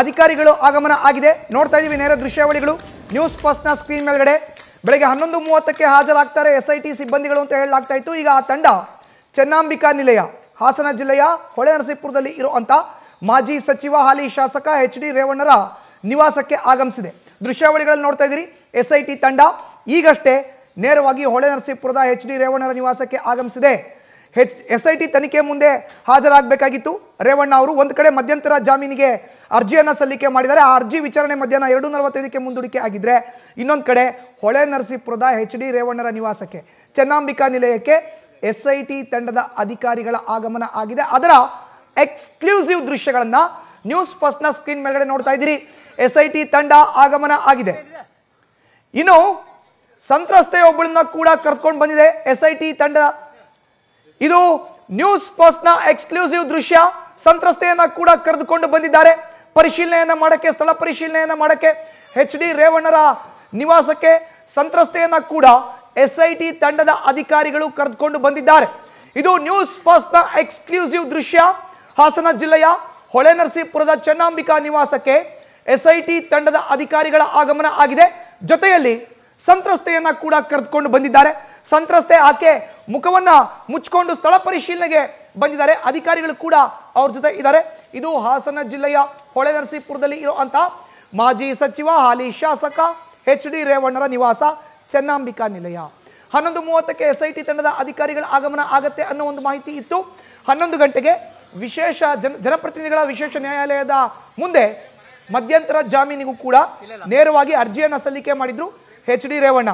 ಅಧಿಕಾರಿಗಳು ಆಗಮನ ಆಗಿದೆ ನೋಡ್ತಾ ಇದ್ದೀವಿ ನೇರ ದೃಶ್ಯಾವಳಿಗಳು ನ್ಯೂಸ್ ಫಸ್ಟ್ನ ಸ್ಕ್ರೀನ್ ಮೇಲ್ಗಡೆ ಬೆಳಗ್ಗೆ ಹನ್ನೊಂದು ಮೂವತ್ತಕ್ಕೆ ಹಾಜರಾಗ್ತಾರೆ ಎಸ್ ಐ ಟಿ ಸಿಬ್ಬಂದಿಗಳು ಅಂತ ಹೇಳಲಾಗ್ತಾ ಇತ್ತು ಈಗ ಆ ತಂಡ ಚೆನ್ನಾಂಬಿಕಾ ನಿಲಯ ಹಾಸನ ಜಿಲ್ಲೆಯ ನರಸೀಪುರದಲ್ಲಿ ಇರುವಂಥ ಮಾಜಿ ಸಚಿವ ಹಾಲಿ ಶಾಸಕ ಎಚ್ ಡಿ ರೇವಣ್ಣರ ನಿವಾಸಕ್ಕೆ ಆಗಮಿಸಿದೆ ದೃಶ್ಯಾವಳಿಗಳಲ್ಲಿ ನೋಡ್ತಾ ಇದ್ದೀರಿ ಎಸ್ ಐ ಟಿ ತಂಡ ಈಗಷ್ಟೇ ನೇರವಾಗಿ ನರಸೀಪುರದ ಎಚ್ ಡಿ ರೇವಣ್ಣರ ನಿವಾಸಕ್ಕೆ ಆಗಮಿಸಿದೆ ಹೆಚ್ ಎಸ್ ಐ ಟಿ ತನಿಖೆ ಮುಂದೆ ಹಾಜರಾಗಬೇಕಾಗಿತ್ತು ರೇವಣ್ಣ ಅವರು ಒಂದು ಕಡೆ ಮಧ್ಯಂತರ ಜಾಮೀನಿಗೆ ಅರ್ಜಿಯನ್ನು ಸಲ್ಲಿಕೆ ಮಾಡಿದ್ದಾರೆ ಆ ಅರ್ಜಿ ವಿಚಾರಣೆ ಮಧ್ಯಾಹ್ನ ಎರಡು ನಲವತ್ತೈದಕ್ಕೆ ಮುಂದೂಡಿಕೆ ಆಗಿದ್ದರೆ ಇನ್ನೊಂದು ಕಡೆ ಹೊಳೆ ನರಸೀಪುರದ ಎಚ್ ಡಿ ರೇವಣ್ಣರ ನಿವಾಸಕ್ಕೆ ಚೆನ್ನಾಂಬಿಕಾ ನಿಲಯಕ್ಕೆ ಎಸ್ ಐ ಟಿ ತಂಡದ ಅಧಿಕಾರಿಗಳ ಆಗಮನ ಆಗಿದೆ ಅದರ ಎಕ್ಸ್ಕ್ಲೂಸಿವ್ ದೃಶ್ಯಗಳನ್ನು ನ್ಯೂಸ್ ಫಸ್ಟ್ನ ಸ್ಕ್ರೀನ್ ಮೇಲ್ಗಡೆ ನೋಡ್ತಾ ಇದ್ದೀರಿ ಎಸ್ ಐ ಟಿ ತಂಡ ಆಗಮನ ಆಗಿದೆ ಇನ್ನು ಸಂತ್ರಸ್ತೆ ಒಬ್ಬಳನ್ನ ಕೂಡ ಕರ್ಕೊಂಡು ಬಂದಿದೆ ಎಸ್ ಐ ಟಿ ತಂಡ ಇದು ನ್ಯೂಸ್ ಫಸ್ಟ್ನ ಎಕ್ಸ್ಕ್ಲೂಸಿವ್ ದೃಶ್ಯ ಸಂತ್ರಸ್ತೆಯನ್ನು ಕೂಡ ಕರೆದುಕೊಂಡು ಬಂದಿದ್ದಾರೆ ಪರಿಶೀಲನೆಯನ್ನು ಮಾಡೋಕ್ಕೆ ಸ್ಥಳ ಪರಿಶೀಲನೆಯನ್ನು ಮಾಡೋಕ್ಕೆ ಎಚ್ ಡಿ ರೇವಣ್ಣರ ನಿವಾಸಕ್ಕೆ ಸಂತ್ರಸ್ತೆಯನ್ನು ಕೂಡ ಎಸ್ ಟಿ ತಂಡದ ಅಧಿಕಾರಿಗಳು ಕರೆದುಕೊಂಡು ಬಂದಿದ್ದಾರೆ ಇದು ನ್ಯೂಸ್ ಫಸ್ಟ್ನ ಎಕ್ಸ್ಕ್ಲೂಸಿವ್ ದೃಶ್ಯ ಹಾಸನ ಜಿಲ್ಲೆಯ ಹೊಳೆನರಸೀಪುರದ ಚನ್ನಾಂಬಿಕಾ ನಿವಾಸಕ್ಕೆ ಎಸ್ ಟಿ ತಂಡದ ಅಧಿಕಾರಿಗಳ ಆಗಮನ ಆಗಿದೆ ಜೊತೆಯಲ್ಲಿ ಸಂತ್ರಸ್ತೆಯನ್ನು ಕೂಡ ಕರೆದುಕೊಂಡು ಬಂದಿದ್ದಾರೆ ಸಂತ್ರಸ್ತೆ ಆಕೆ ಮುಖವನ್ನು ಮುಚ್ಕೊಂಡು ಸ್ಥಳ ಪರಿಶೀಲನೆಗೆ ಬಂದಿದ್ದಾರೆ ಅಧಿಕಾರಿಗಳು ಕೂಡ ಅವ್ರ ಜೊತೆ ಇದ್ದಾರೆ ಇದು ಹಾಸನ ಜಿಲ್ಲೆಯ ಹೊಳೆನರಸಿಪುರದಲ್ಲಿ ಇರುವಂಥ ಮಾಜಿ ಸಚಿವ ಹಾಲಿ ಶಾಸಕ ಎಚ್ ಡಿ ರೇವಣ್ಣರ ನಿವಾಸ ಚೆನ್ನಾಂಬಿಕಾ ನಿಲಯ ಹನ್ನೊಂದು ಮೂವತ್ತಕ್ಕೆ ಎಸ್ ಐ ಟಿ ತಂಡದ ಅಧಿಕಾರಿಗಳ ಆಗಮನ ಆಗತ್ತೆ ಅನ್ನೋ ಒಂದು ಮಾಹಿತಿ ಇತ್ತು ಹನ್ನೊಂದು ಗಂಟೆಗೆ ವಿಶೇಷ ಜನ ಜನಪ್ರತಿನಿಧಿಗಳ ವಿಶೇಷ ನ್ಯಾಯಾಲಯದ ಮುಂದೆ ಮಧ್ಯಂತರ ಜಾಮೀನಿಗೂ ಕೂಡ ನೇರವಾಗಿ ಅರ್ಜಿಯನ್ನು ಸಲ್ಲಿಕೆ ಮಾಡಿದ್ರು ಎಚ್ ಡಿ ರೇವಣ್ಣ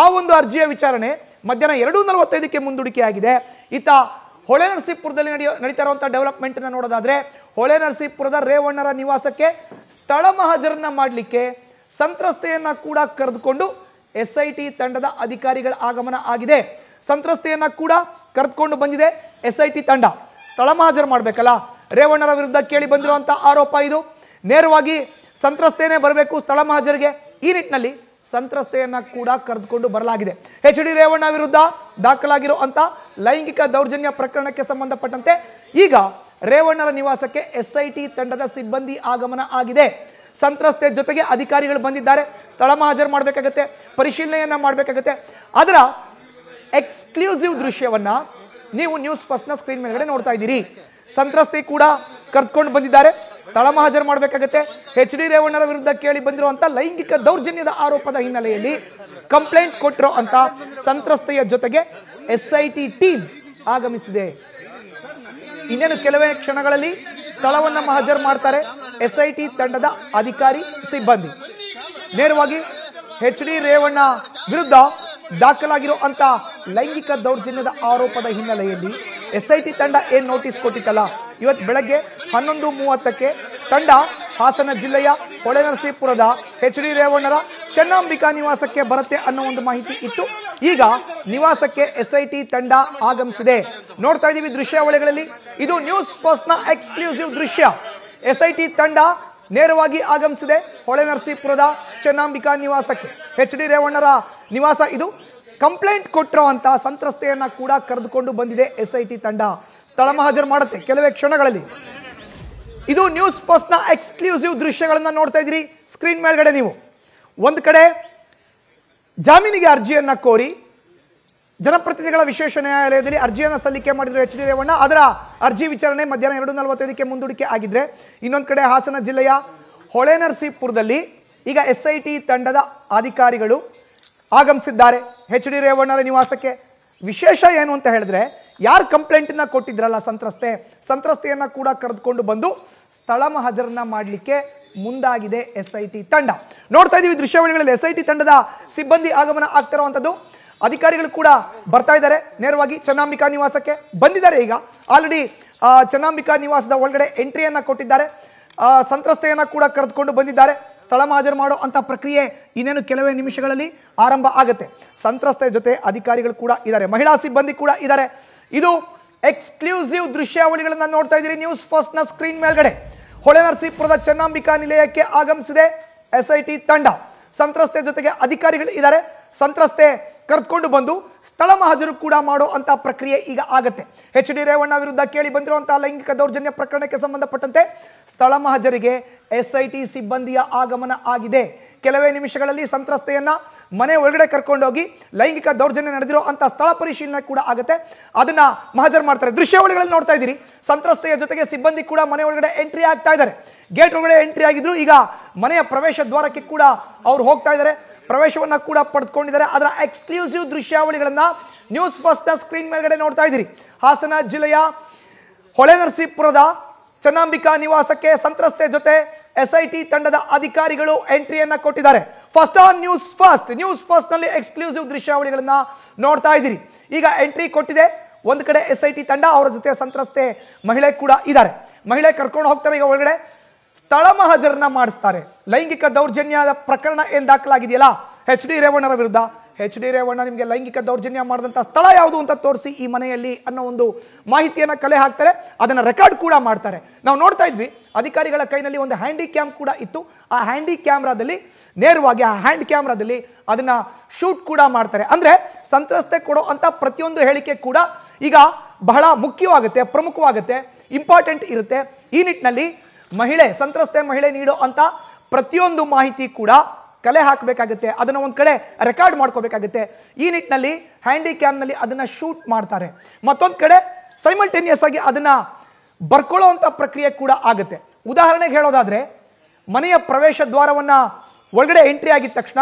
ಆ ಒಂದು ಅರ್ಜಿಯ ವಿಚಾರಣೆ ಮಧ್ಯಾಹ್ನ ಎರಡು ನಲವತ್ತೈದಕ್ಕೆ ಮುಂದೂಡಿಕೆಯಾಗಿದೆ ಆಗಿದೆ ಇತ್ತ ಹೊಳೆ ನರಸೀಪುರದಲ್ಲಿ ನಡೆಯೋ ನಡೀತಾ ಇರುವಂಥ ಡೆವಲಪ್ಮೆಂಟನ್ನು ನೋಡೋದಾದರೆ ಹೊಳೆ ನರಸೀಪುರದ ರೇವಣ್ಣರ ನಿವಾಸಕ್ಕೆ ಸ್ಥಳ ಮಹಾಜರನ್ನ ಮಾಡಲಿಕ್ಕೆ ಸಂತ್ರಸ್ತೆಯನ್ನು ಕೂಡ ಕರೆದುಕೊಂಡು ಎಸ್ ಐ ಟಿ ತಂಡದ ಅಧಿಕಾರಿಗಳ ಆಗಮನ ಆಗಿದೆ ಸಂತ್ರಸ್ತೆಯನ್ನು ಕೂಡ ಕರೆದುಕೊಂಡು ಬಂದಿದೆ ಎಸ್ ಐ ಟಿ ತಂಡ ಸ್ಥಳ ಮಹಾಜರು ಮಾಡಬೇಕಲ್ಲ ರೇವಣ್ಣರ ವಿರುದ್ಧ ಕೇಳಿ ಬಂದಿರುವಂಥ ಆರೋಪ ಇದು ನೇರವಾಗಿ ಸಂತ್ರಸ್ತೆಯೇ ಬರಬೇಕು ಸ್ಥಳ ಮಹಾಜರಿಗೆ ಈ ನಿಟ್ಟಿನಲ್ಲಿ ಸಂತ್ರಸ್ತೆಯನ್ನ ಕೂಡ ಕರೆದುಕೊಂಡು ಬರಲಾಗಿದೆ ಎಚ್ ಡಿ ರೇವಣ್ಣ ವಿರುದ್ಧ ದಾಖಲಾಗಿರೋ ಅಂತ ಲೈಂಗಿಕ ದೌರ್ಜನ್ಯ ಪ್ರಕರಣಕ್ಕೆ ಸಂಬಂಧಪಟ್ಟಂತೆ ಈಗ ರೇವಣ್ಣರ ನಿವಾಸಕ್ಕೆ ಎಸ್ ಟಿ ತಂಡದ ಸಿಬ್ಬಂದಿ ಆಗಮನ ಆಗಿದೆ ಸಂತ್ರಸ್ತೆ ಜೊತೆಗೆ ಅಧಿಕಾರಿಗಳು ಬಂದಿದ್ದಾರೆ ಸ್ಥಳ ಹಾಜರು ಮಾಡಬೇಕಾಗತ್ತೆ ಪರಿಶೀಲನೆಯನ್ನ ಮಾಡಬೇಕಾಗತ್ತೆ ಅದರ ಎಕ್ಸ್ಕ್ಲೂಸಿವ್ ದೃಶ್ಯವನ್ನ ನೀವು ನ್ಯೂಸ್ ಫಸ್ಟ್ನ ಸ್ಕ್ರೀನ್ ಮೇಲ್ಗಡೆ ನೋಡ್ತಾ ಇದ್ದೀರಿ ಸಂತ್ರಸ್ತೆ ಕೂಡ ಕರ್ತ್ಕೊಂಡು ಬಂದಿದ್ದಾರೆ ತಳಮಹಾಜರು ಮಾಡಬೇಕಾಗತ್ತೆ ಎಚ್ ಡಿ ರೇವಣ್ಣರ ವಿರುದ್ಧ ಕೇಳಿ ಬಂದಿರುವಂಥ ಲೈಂಗಿಕ ದೌರ್ಜನ್ಯದ ಆರೋಪದ ಹಿನ್ನೆಲೆಯಲ್ಲಿ ಕಂಪ್ಲೇಂಟ್ ಕೊಟ್ಟಿರೋ ಅಂತ ಸಂತ್ರಸ್ತೆಯ ಜೊತೆಗೆ ಎಸ್ ಐ ಟಿ ಟೀಮ್ ಆಗಮಿಸಿದೆ ಇನ್ನೇನು ಕೆಲವೇ ಕ್ಷಣಗಳಲ್ಲಿ ಸ್ಥಳವನ್ನು ಮಹಾಜರ್ ಮಾಡ್ತಾರೆ ಎಸ್ ಐ ಟಿ ತಂಡದ ಅಧಿಕಾರಿ ಸಿಬ್ಬಂದಿ ನೇರವಾಗಿ ಎಚ್ ಡಿ ರೇವಣ್ಣ ವಿರುದ್ಧ ದಾಖಲಾಗಿರೋ ಅಂತ ಲೈಂಗಿಕ ದೌರ್ಜನ್ಯದ ಆರೋಪದ ಹಿನ್ನೆಲೆಯಲ್ಲಿ ಎಸ್ ಐ ಟಿ ತಂಡ ಏನು ನೋಟಿಸ್ ಕೊಟ್ಟಿತ್ತಲ್ಲ ಇವತ್ತು ಬೆಳಗ್ಗೆ ಹನ್ನೊಂದು ಮೂವತ್ತಕ್ಕೆ ತಂಡ ಹಾಸನ ಜಿಲ್ಲೆಯ ಹೊಳೆನರಸೀಪುರದ ಎಚ್ ಡಿ ರೇವಣ್ಣರ ಚೆನ್ನಾಂಬಿಕಾ ನಿವಾಸಕ್ಕೆ ಬರುತ್ತೆ ಅನ್ನೋ ಒಂದು ಮಾಹಿತಿ ಇತ್ತು ಈಗ ನಿವಾಸಕ್ಕೆ ಎಸ್ ಐ ಟಿ ತಂಡ ಆಗಮಿಸಿದೆ ನೋಡ್ತಾ ಇದ್ದೀವಿ ದೃಶ್ಯಾವಳಿಗಳಲ್ಲಿ ಇದು ನ್ಯೂಸ್ ನ ಎಕ್ಸ್ಕ್ಲೂಸಿವ್ ದೃಶ್ಯ ಎಸ್ ಐ ಟಿ ತಂಡ ನೇರವಾಗಿ ಆಗಮಿಸಿದೆ ಹೊಳೆನರಸೀಪುರದ ಚೆನ್ನಾಂಬಿಕಾ ನಿವಾಸಕ್ಕೆ ಎಚ್ ಡಿ ರೇವಣ್ಣರ ನಿವಾಸ ಇದು ಕಂಪ್ಲೇಂಟ್ ಕೊಟ್ಟಿರೋ ಸಂತ್ರಸ್ತೆಯನ್ನು ಕೂಡ ಕರೆದುಕೊಂಡು ಬಂದಿದೆ ಎಸ್ ಐ ಟಿ ತಂಡ ತಳಮಹಾಜರು ಮಾಡುತ್ತೆ ಕೆಲವೇ ಕ್ಷಣಗಳಲ್ಲಿ ಇದು ನ್ಯೂಸ್ ಫಸ್ಟ್ನ ಎಕ್ಸ್ಕ್ಲೂಸಿವ್ ದೃಶ್ಯಗಳನ್ನು ನೋಡ್ತಾ ಇದ್ದೀರಿ ಸ್ಕ್ರೀನ್ ಮೇಲ್ಗಡೆ ನೀವು ಒಂದು ಕಡೆ ಜಾಮೀನಿಗೆ ಅರ್ಜಿಯನ್ನು ಕೋರಿ ಜನಪ್ರತಿನಿಧಿಗಳ ವಿಶೇಷ ನ್ಯಾಯಾಲಯದಲ್ಲಿ ಅರ್ಜಿಯನ್ನು ಸಲ್ಲಿಕೆ ಮಾಡಿದ್ರು ಎಚ್ ಡಿ ರೇವಣ್ಣ ಅದರ ಅರ್ಜಿ ವಿಚಾರಣೆ ಮಧ್ಯಾಹ್ನ ಎರಡು ನಲವತ್ತೈದಕ್ಕೆ ಮುಂದೂಡಿಕೆ ಆಗಿದ್ರೆ ಇನ್ನೊಂದು ಕಡೆ ಹಾಸನ ಜಿಲ್ಲೆಯ ಹೊಳೆನರಸಿಪುರದಲ್ಲಿ ಈಗ ಎಸ್ ಐ ಟಿ ತಂಡದ ಅಧಿಕಾರಿಗಳು ಆಗಮಿಸಿದ್ದಾರೆ ಎಚ್ ಡಿ ರೇವಣ್ಣರ ನಿವಾಸಕ್ಕೆ ವಿಶೇಷ ಏನು ಅಂತ ಹೇಳಿದ್ರೆ ಯಾರು ಕಂಪ್ಲೇಂಟನ್ನು ಕೊಟ್ಟಿದ್ರಲ್ಲ ಸಂತ್ರಸ್ತೆ ಸಂತ್ರಸ್ತೆಯನ್ನು ಕೂಡ ಕರೆದುಕೊಂಡು ಬಂದು ಸ್ಥಳ ಮಹಜರನ್ನ ಮಾಡಲಿಕ್ಕೆ ಮುಂದಾಗಿದೆ ಎಸ್ ಐ ಟಿ ತಂಡ ನೋಡ್ತಾ ಇದೀವಿ ದೃಶ್ಯಾವಳಿಗಳಲ್ಲಿ ಎಸ್ ಐ ಟಿ ತಂಡದ ಸಿಬ್ಬಂದಿ ಆಗಮನ ಆಗ್ತಿರುವಂಥದ್ದು ಅಧಿಕಾರಿಗಳು ಕೂಡ ಬರ್ತಾ ಇದ್ದಾರೆ ನೇರವಾಗಿ ಚನ್ನಾಂಬಿಕಾ ನಿವಾಸಕ್ಕೆ ಬಂದಿದ್ದಾರೆ ಈಗ ಆಲ್ರೆಡಿ ಚನ್ನಾಂಬಿಕಾ ನಿವಾಸದ ಒಳಗಡೆ ಎಂಟ್ರಿಯನ್ನು ಕೊಟ್ಟಿದ್ದಾರೆ ಸಂತ್ರಸ್ತೆಯನ್ನು ಕೂಡ ಕರೆದುಕೊಂಡು ಬಂದಿದ್ದಾರೆ ಸ್ಥಳ ಹಾಜರು ಮಾಡೋ ಅಂಥ ಪ್ರಕ್ರಿಯೆ ಇನ್ನೇನು ಕೆಲವೇ ನಿಮಿಷಗಳಲ್ಲಿ ಆರಂಭ ಆಗುತ್ತೆ ಸಂತ್ರಸ್ತೆ ಜೊತೆ ಅಧಿಕಾರಿಗಳು ಕೂಡ ಇದ್ದಾರೆ ಮಹಿಳಾ ಸಿಬ್ಬಂದಿ ಕೂಡ ಇದ್ದಾರೆ ಇದು ಎಕ್ಸ್ಕ್ಲೂಸಿವ್ ದೃಶ್ಯಾವಳಿಗಳನ್ನು ನೋಡ್ತಾ ಇದ್ದೀರಿ ನ್ಯೂಸ್ ಫಸ್ಟ್ನ ಸ್ಕ್ರೀನ್ ಮೇಲ್ಗಡೆ ನರಸೀಪುರದ ಚನ್ನಾಂಬಿಕಾ ನಿಲಯಕ್ಕೆ ಆಗಮಿಸಿದೆ ಎಸ್ ತಂಡ ಸಂತ್ರಸ್ತೆ ಜೊತೆಗೆ ಅಧಿಕಾರಿಗಳು ಇದ್ದಾರೆ ಸಂತ್ರಸ್ತೆ ಕರೆದುಕೊಂಡು ಬಂದು ಸ್ಥಳ ಮಹಜರು ಕೂಡ ಮಾಡೋ ಅಂತ ಪ್ರಕ್ರಿಯೆ ಈಗ ಆಗುತ್ತೆ ಎಚ್ ಡಿ ರೇವಣ್ಣ ವಿರುದ್ಧ ಕೇಳಿ ಬಂದಿರುವಂತಹ ಲೈಂಗಿಕ ದೌರ್ಜನ್ಯ ಪ್ರಕರಣಕ್ಕೆ ಸಂಬಂಧಪಟ್ಟಂತೆ ಸ್ಥಳ ಮಹಜರಿಗೆ ಎಸ್ ಐ ಟಿ ಸಿಬ್ಬಂದಿಯ ಆಗಮನ ಆಗಿದೆ ಕೆಲವೇ ನಿಮಿಷಗಳಲ್ಲಿ ಸಂತ್ರಸ್ತೆಯನ್ನು ಮನೆ ಒಳಗಡೆ ಕರ್ಕೊಂಡೋಗಿ ಲೈಂಗಿಕ ದೌರ್ಜನ್ಯ ನಡೆದಿರೋ ಅಂತ ಸ್ಥಳ ಪರಿಶೀಲನೆ ಕೂಡ ಆಗುತ್ತೆ ಅದನ್ನು ಮಹಜರ್ ಮಾಡ್ತಾರೆ ದೃಶ್ಯಾವಳಿಗಳಲ್ಲಿ ನೋಡ್ತಾ ಇದ್ದೀರಿ ಸಂತ್ರಸ್ತೆಯ ಜೊತೆಗೆ ಸಿಬ್ಬಂದಿ ಕೂಡ ಮನೆ ಒಳಗಡೆ ಎಂಟ್ರಿ ಆಗ್ತಾ ಇದ್ದಾರೆ ಗೇಟ್ ಒಳಗಡೆ ಎಂಟ್ರಿ ಆಗಿದ್ರು ಈಗ ಮನೆಯ ಪ್ರವೇಶ ದ್ವಾರಕ್ಕೆ ಕೂಡ ಅವ್ರು ಹೋಗ್ತಾ ಇದ್ದಾರೆ ಪ್ರವೇಶವನ್ನು ಕೂಡ ಪಡೆದುಕೊಂಡಿದ್ದಾರೆ ಅದರ ಎಕ್ಸ್ಕ್ಲೂಸಿವ್ ದೃಶ್ಯಾವಳಿಗಳನ್ನು ನ್ಯೂಸ್ ಫಸ್ಟ್ನ ಸ್ಕ್ರೀನ್ ಮೇಲ್ಗಡೆ ನೋಡ್ತಾ ಇದ್ದೀರಿ ಹಾಸನ ಜಿಲ್ಲೆಯ ಹೊಳೆನರಸೀಪುರದ ಚನ್ನಾಂಬಿಕಾ ನಿವಾಸಕ್ಕೆ ಸಂತ್ರಸ್ತೆ ಜೊತೆ ಎಸ್ ಐ ಟಿ ತಂಡದ ಅಧಿಕಾರಿಗಳು ಎಂಟ್ರಿಯನ್ನು ಕೊಟ್ಟಿದ್ದಾರೆ ಫಸ್ಟ್ ಆನ್ ನ್ಯೂಸ್ ಫಸ್ಟ್ ನ್ಯೂಸ್ ಫಸ್ಟ್ನಲ್ಲಿ ಎಕ್ಸ್ಕ್ಲೂಸಿವ್ ದೃಶ್ಯಾವಳಿಗಳನ್ನು ನೋಡ್ತಾ ಇದ್ದೀರಿ ಈಗ ಎಂಟ್ರಿ ಕೊಟ್ಟಿದೆ ಒಂದು ಕಡೆ ಎಸ್ ಐ ಟಿ ತಂಡ ಅವರ ಜೊತೆ ಸಂತ್ರಸ್ತೆ ಮಹಿಳೆ ಕೂಡ ಇದ್ದಾರೆ ಮಹಿಳೆ ಕರ್ಕೊಂಡು ಹೋಗ್ತಾರೆ ಈಗ ಒಳಗಡೆ ಸ್ಥಳ ಮಹಜರನ್ನ ಮಾಡಿಸ್ತಾರೆ ಲೈಂಗಿಕ ದೌರ್ಜನ್ಯದ ಪ್ರಕರಣ ಏನು ದಾಖಲಾಗಿದೆಯಲ್ಲ ಎಚ್ ಡಿ ರೇವಣ್ಣರ ವಿರುದ್ಧ ಎಚ್ ಡಿ ರೇವಣ್ಣ ನಿಮಗೆ ಲೈಂಗಿಕ ದೌರ್ಜನ್ಯ ಮಾಡಿದಂಥ ಸ್ಥಳ ಯಾವುದು ಅಂತ ತೋರಿಸಿ ಈ ಮನೆಯಲ್ಲಿ ಅನ್ನೋ ಒಂದು ಮಾಹಿತಿಯನ್ನು ಕಲೆ ಹಾಕ್ತಾರೆ ಅದನ್ನು ರೆಕಾರ್ಡ್ ಕೂಡ ಮಾಡ್ತಾರೆ ನಾವು ನೋಡ್ತಾ ಇದ್ವಿ ಅಧಿಕಾರಿಗಳ ಕೈನಲ್ಲಿ ಒಂದು ಹ್ಯಾಂಡಿ ಕ್ಯಾಮ್ ಕೂಡ ಇತ್ತು ಆ ಹ್ಯಾಂಡಿ ಕ್ಯಾಮ್ರಾದಲ್ಲಿ ನೇರವಾಗಿ ಆ ಹ್ಯಾಂಡ್ ಕ್ಯಾಮ್ರಾದಲ್ಲಿ ಅದನ್ನು ಶೂಟ್ ಕೂಡ ಮಾಡ್ತಾರೆ ಅಂದರೆ ಸಂತ್ರಸ್ತೆ ಕೊಡೋ ಅಂಥ ಪ್ರತಿಯೊಂದು ಹೇಳಿಕೆ ಕೂಡ ಈಗ ಬಹಳ ಮುಖ್ಯವಾಗುತ್ತೆ ಪ್ರಮುಖವಾಗುತ್ತೆ ಇಂಪಾರ್ಟೆಂಟ್ ಇರುತ್ತೆ ಈ ನಿಟ್ಟಿನಲ್ಲಿ ಮಹಿಳೆ ಸಂತ್ರಸ್ತೆ ಮಹಿಳೆ ನೀಡೋ ಅಂಥ ಪ್ರತಿಯೊಂದು ಮಾಹಿತಿ ಕೂಡ ಕಲೆ ಹಾಕಬೇಕಾಗುತ್ತೆ ಅದನ್ನು ಒಂದು ಕಡೆ ರೆಕಾರ್ಡ್ ಮಾಡ್ಕೋಬೇಕಾಗುತ್ತೆ ಈ ನಿಟ್ಟಿನಲ್ಲಿ ಹ್ಯಾಂಡಿ ಕ್ಯಾಮ್ನಲ್ಲಿ ಅದನ್ನು ಶೂಟ್ ಮಾಡ್ತಾರೆ ಮತ್ತೊಂದು ಕಡೆ ಸೈಮಲ್ಟೇನಿಯಸ್ ಆಗಿ ಅದನ್ನು ಬರ್ಕೊಳ್ಳೋವಂಥ ಪ್ರಕ್ರಿಯೆ ಕೂಡ ಆಗುತ್ತೆ ಉದಾಹರಣೆಗೆ ಹೇಳೋದಾದರೆ ಮನೆಯ ಪ್ರವೇಶ ದ್ವಾರವನ್ನು ಒಳಗಡೆ ಎಂಟ್ರಿ ಆಗಿದ ತಕ್ಷಣ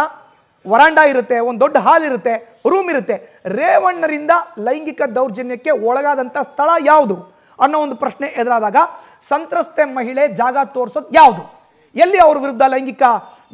ವರಾಂಡ ಇರುತ್ತೆ ಒಂದು ದೊಡ್ಡ ಹಾಲ್ ಇರುತ್ತೆ ರೂಮ್ ಇರುತ್ತೆ ರೇವಣ್ಣರಿಂದ ಲೈಂಗಿಕ ದೌರ್ಜನ್ಯಕ್ಕೆ ಒಳಗಾದಂಥ ಸ್ಥಳ ಯಾವುದು ಅನ್ನೋ ಒಂದು ಪ್ರಶ್ನೆ ಎದುರಾದಾಗ ಸಂತ್ರಸ್ತೆ ಮಹಿಳೆ ಜಾಗ ತೋರಿಸೋದು ಯಾವುದು ಎಲ್ಲಿ ಅವ್ರ ವಿರುದ್ಧ ಲೈಂಗಿಕ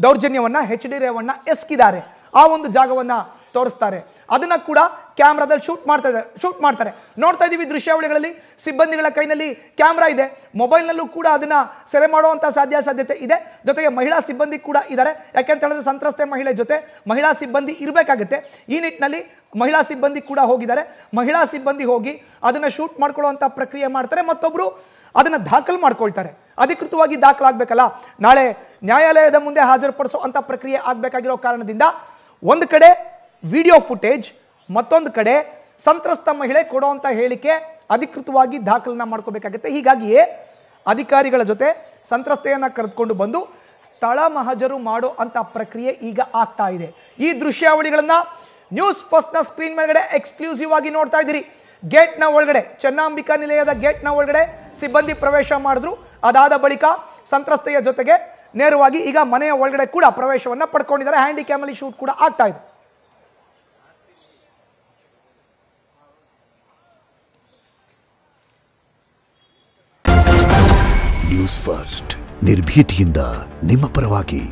ದೌರ್ಜನ್ಯವನ್ನು ಹೆಚ್ ಡಿ ರೇವಣ್ಣ ಎಸ್ಕಿದ್ದಾರೆ ಆ ಒಂದು ಜಾಗವನ್ನು ತೋರಿಸ್ತಾರೆ ಅದನ್ನು ಕೂಡ ಕ್ಯಾಮ್ರಾದಲ್ಲಿ ಶೂಟ್ ಮಾಡ್ತಾ ಶೂಟ್ ಮಾಡ್ತಾರೆ ನೋಡ್ತಾ ಇದ್ದೀವಿ ದೃಶ್ಯಾವಳಿಗಳಲ್ಲಿ ಸಿಬ್ಬಂದಿಗಳ ಕೈನಲ್ಲಿ ಕ್ಯಾಮ್ರಾ ಇದೆ ಮೊಬೈಲ್ನಲ್ಲೂ ಕೂಡ ಅದನ್ನು ಸೆರೆ ಮಾಡುವಂಥ ಸಾಧ್ಯ ಸಾಧ್ಯತೆ ಇದೆ ಜೊತೆಗೆ ಮಹಿಳಾ ಸಿಬ್ಬಂದಿ ಕೂಡ ಇದ್ದಾರೆ ಯಾಕೆಂತ ಹೇಳಿದ್ರೆ ಸಂತ್ರಸ್ತೆ ಮಹಿಳೆ ಜೊತೆ ಮಹಿಳಾ ಸಿಬ್ಬಂದಿ ಇರಬೇಕಾಗುತ್ತೆ ಈ ನಿಟ್ಟಿನಲ್ಲಿ ಮಹಿಳಾ ಸಿಬ್ಬಂದಿ ಕೂಡ ಹೋಗಿದ್ದಾರೆ ಮಹಿಳಾ ಸಿಬ್ಬಂದಿ ಹೋಗಿ ಅದನ್ನು ಶೂಟ್ ಮಾಡ್ಕೊಳ್ಳುವಂಥ ಪ್ರಕ್ರಿಯೆ ಮಾಡ್ತಾರೆ ಮತ್ತೊಬ್ಬರು ಅದನ್ನು ದಾಖಲು ಮಾಡ್ಕೊಳ್ತಾರೆ ಅಧಿಕೃತವಾಗಿ ದಾಖಲಾಗಬೇಕಲ್ಲ ನಾಳೆ ನ್ಯಾಯಾಲಯದ ಮುಂದೆ ಹಾಜರುಪಡಿಸೋ ಅಂಥ ಪ್ರಕ್ರಿಯೆ ಆಗಬೇಕಾಗಿರೋ ಕಾರಣದಿಂದ ಒಂದು ಕಡೆ ವಿಡಿಯೋ ಫುಟೇಜ್ ಮತ್ತೊಂದು ಕಡೆ ಸಂತ್ರಸ್ತ ಮಹಿಳೆ ಕೊಡುವಂಥ ಹೇಳಿಕೆ ಅಧಿಕೃತವಾಗಿ ದಾಖಲನ್ನ ಮಾಡ್ಕೋಬೇಕಾಗುತ್ತೆ ಹೀಗಾಗಿಯೇ ಅಧಿಕಾರಿಗಳ ಜೊತೆ ಸಂತ್ರಸ್ತೆಯನ್ನು ಕರೆದುಕೊಂಡು ಬಂದು ಸ್ಥಳ ಮಹಜರು ಮಾಡೋ ಅಂತ ಪ್ರಕ್ರಿಯೆ ಈಗ ಆಗ್ತಾ ಇದೆ ಈ ದೃಶ್ಯಾವಳಿಗಳನ್ನು ನ್ಯೂಸ್ ಫಸ್ಟ್ನ ಸ್ಕ್ರೀನ್ ಮೇಲ್ಗಡೆ ಎಕ್ಸ್ಕ್ಲೂಸಿವ್ ಆಗಿ ನೋಡ್ತಾ ಇದ್ದೀರಿ ಗೇಟ್ನ ಒಳಗಡೆ ಚೆನ್ನಾಂಬಿಕಾ ನಿಲಯದ ಗೇಟ್ನ ಒಳಗಡೆ ಸಿಬ್ಬಂದಿ ಪ್ರವೇಶ ಮಾಡಿದ್ರು ಅದಾದ ಬಳಿಕ ಸಂತ್ರಸ್ತೆಯ ಜೊತೆಗೆ ನೇರವಾಗಿ ಈಗ ಮನೆಯ ಒಳಗಡೆ ಕೂಡ ಪ್ರವೇಶವನ್ನು ಪಡ್ಕೊಂಡಿದ್ದಾರೆ ಹ್ಯಾಂಡಿ ಕ್ಯಾಮಲಿ ಶೂಟ್ ಕೂಡ ಆಗ್ತಾ ಇದೆ ಫಸ್ಟ್ ನಿರ್ಭೀತಿಯಿಂದ ನಿಮ್ಮ ಪರವಾಗಿ